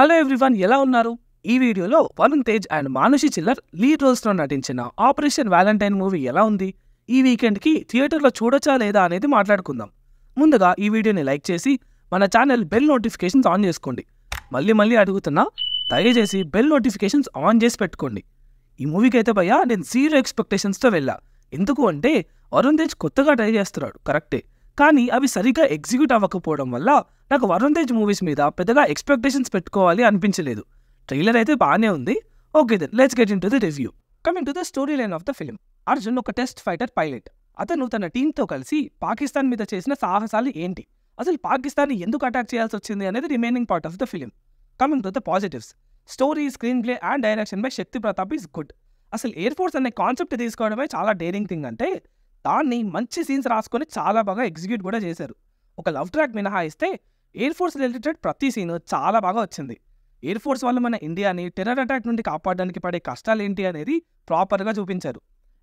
hello everyone ఎలా ఉన్నారు ఈ వీడియోలో వరుణ్ తేజ్ అండ్ మానుషి చిల్లర్ లీడ్ రోల్స్లో నటించిన ఆపరేషన్ వ్యాలంటైన్ మూవీ ఎలా ఉంది ఈ వీకెండ్కి థియేటర్లో చూడొచ్చా లేదా అనేది మాట్లాడుకుందాం ముందుగా ఈ వీడియోని లైక్ చేసి మన ఛానల్ బెల్ నోటిఫికేషన్స్ ఆన్ చేసుకోండి మళ్ళీ మళ్ళీ అడుగుతున్నా దయచేసి బెల్ నోటిఫికేషన్స్ ఆన్ చేసి పెట్టుకోండి ఈ మూవీకి అయితే భయ్యా నేను జీరో ఎక్స్పెక్టేషన్స్తో వెళ్ళా ఎందుకు అంటే వరుణ్ తేజ్ కొత్తగా ట్రై చేస్తున్నాడు కరెక్టే కానీ అవి సరిగ్గా ఎగ్జిక్యూట్ అవ్వకపోవడం వల్ల నాకు వరుణ్ తేజ్ మూవీస్ మీద పెద్దగా ఎక్స్పెక్టేషన్స్ పెట్టుకోవాలి అనిపించలేదు ట్రైలర్ అయితే బాగానే ఉంది okay then let's get into review coming to the story line of the film Arjun ఒక టెస్ట్ ఫైటర్ పైలట్ అతను తన టీంతో కలిసి పాకిస్తాన్ మీద చేసిన సాహసాలు ఏంటి అసలు పాకిస్తాన్ ఎందుకు అటాక్ చేయాల్సి వచ్చింది అనేది remaining part of the film coming to the positives story screenplay and direction by Shakti Pratap is good అసలు ఎయిర్ ఫోర్స్ అనే కాన్సెప్ట్ తీసుకోవడమే చాలా డేరింగ్ థింగ్ అంటే దాన్ని మంచి సీన్స్ రాసుకొని చాలా బాగా ఎగ్జిక్యూట్ కూడా చేశారు ఒక లవ్ ట్రాక్ మినహాయిస్తే ఎయిర్ ఫోర్స్ రిలేటెడ్ ప్రతి సీన్ చాలా బాగా వచ్చింది ఎయిర్ ఫోర్స్ వల్ల మన ఇండియాని టెర్రర్ అటాక్ నుండి కాపాడడానికి పడే కష్టాలు ఏంటి అనేది ప్రాపర్గా చూపించారు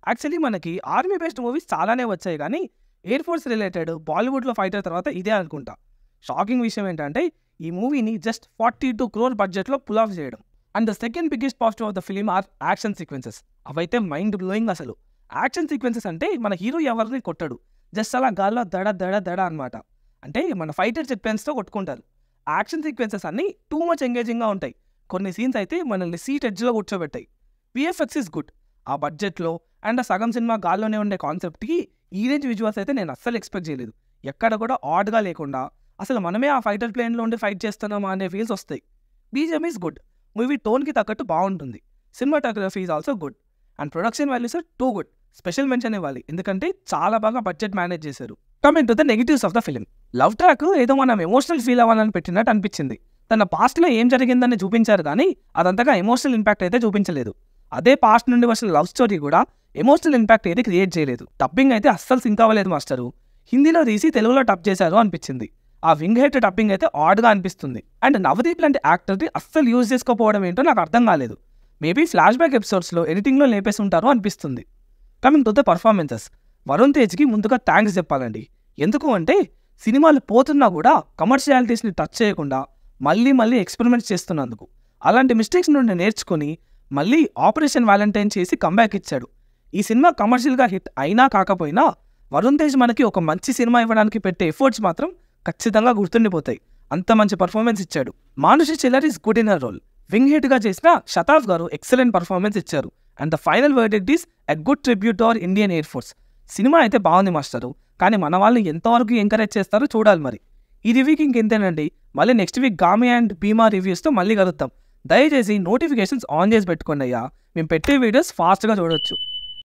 యాక్చువల్లీ మనకి ఆర్మీ బేస్డ్ మూవీస్ చాలానే వచ్చాయి కానీ ఎయిర్ ఫోర్స్ రిలేటెడ్ బాలీవుడ్లో ఫైటర్ తర్వాత ఇదే అనుకుంటా షాకింగ్ విషయం ఏంటంటే ఈ మూవీని జస్ట్ ఫార్టీ టూ క్రోర్ బడ్జెట్లో పుల్ ఆఫ్ చేయడం and the second biggest positive of the film are action sequences అవైతే మైండ్ బ్లోయింగ్ అసలు యాక్షన్ సీక్వెన్సెస్ అంటే మన హీరో ఎవరిని కొట్టడు జస్ట్ అలా గాల్లో దడ దడ దడ అనమాట అంటే మన ఫైటర్ సీక్వెన్స్తో కొట్టుకుంటారు యాక్షన్ సీక్వెన్సెస్ అన్నీ టూ మచ్ ఎంగేజింగ్గా ఉంటాయి కొన్ని సీన్స్ అయితే మనల్ని సీట్ ఎడ్జ్లో కూర్చోబెట్టాయి విఎఫ్ఎక్స్ ఇస్ గుడ్ ఆ బడ్జెట్లో అండ్ ఆ సగం సినిమా గాల్లోనే ఉండే కాన్సెప్ట్కి ఈ రేంజ్ విజువల్స్ అయితే నేను అస్సలు ఎక్స్పెక్ట్ చేయలేదు ఎక్కడ కూడా ఆడ్గా లేకుండా అసలు మనమే ఆ ఫైటర్ ప్లేన్లో ఉండి ఫైట్ చేస్తున్నామా అనే ఫీల్స్ వస్తాయి బీజిఎం ఈజ్ గుడ్ మూవీ టోన్కి తగ్గట్టు బాగుంటుంది cinematography is also good and production values too good special mention ఇవ్వాలి ఎందుకంటే చాలా బాగా బడ్జెట్ మేనేజ్ చేశారు coming to the negatives of the film love track ఏదో మనం ఎమోషనల్ ఫీల్ అవ్వాలని పెట్టినట్టు అనిపించింది తన పాస్ట్లో ఏం జరిగిందని చూపించారు కానీ అదంతగా ఎమోషనల్ ఇంపాక్ట్ అయితే చూపించలేదు అదే పాస్ట్ నుండి వచ్చిన లవ్ స్టోరీ కూడా ఎమోషనల్ ఇంపాక్ట్ అయితే క్రియేట్ చేయలేదు టబ్బింగ్ అయితే అస్సలు సింక్ అవ్వలేదు మాస్టరు హిందీలో తీసి తెలుగులో టబ్ చేశారు అనిపించింది ఆ వింగ్ హెడ్ టబ్బింగ్ అయితే ఆడ్గా అనిపిస్తుంది అండ్ నవదీప్ లాంటి యాక్టర్ని అస్సలు యూజ్ చేసుకోపోవడం ఏంటో నాకు అర్థం కాలేదు మేబీ ఫ్లాష్ బ్యాక్ ఎపిసోడ్స్లో ఎడిటింగ్లో లేపేసి ఉంటారు అనిపిస్తుంది coming to the performances Varun తేజ్కి ముందుగా థ్యాంక్స్ చెప్పాలండి ఎందుకు అంటే సినిమాలు పోతున్నా కూడా కమర్షియాలిటీస్ని టచ్ చేయకుండా మళ్ళీ మళ్ళీ ఎక్స్పెరిమెంట్స్ చేస్తున్నందుకు అలాంటి మిస్టేక్స్ నుండి నేర్చుకుని మళ్ళీ ఆపరేషన్ వ్యాలంటైన్ చేసి కంబ్యాక్ ఇచ్చాడు ఈ సినిమా కమర్షియల్గా హిట్ అయినా కాకపోయినా వరుణ్ తేజ్ మనకి ఒక మంచి సినిమా ఇవ్వడానికి పెట్టే ఎఫర్ట్స్ మాత్రం ఖచ్చితంగా గుర్తుండిపోతాయి అంత మంచి పర్ఫార్మెన్స్ ఇచ్చాడు Manushi Chhillar is good in a role wing హిట్గా చేసిన షతాఫ్ గారు ఎక్సలెంట్ పర్ఫార్మెన్స్ ఇచ్చారు and the final it is a good tribute our Indian air force సినిమా అయితే బాగుంది మాస్టరు కానీ మన వాళ్ళు ఎంతవరకు ఎంకరేజ్ చేస్తారో చూడాలి మరి ఈ రివ్యూకి ఇంకెంతేనండి మళ్ళీ నెక్స్ట్ వీక్ గామి అండ్ బీమా రివ్యూస్తో మళ్ళీ కలుద్దాం దయచేసి నోటిఫికేషన్స్ ఆన్ చేసి పెట్టుకోండి అయ్యా మేము పెట్టే వీడియోస్ ఫాస్ట్గా చూడొచ్చు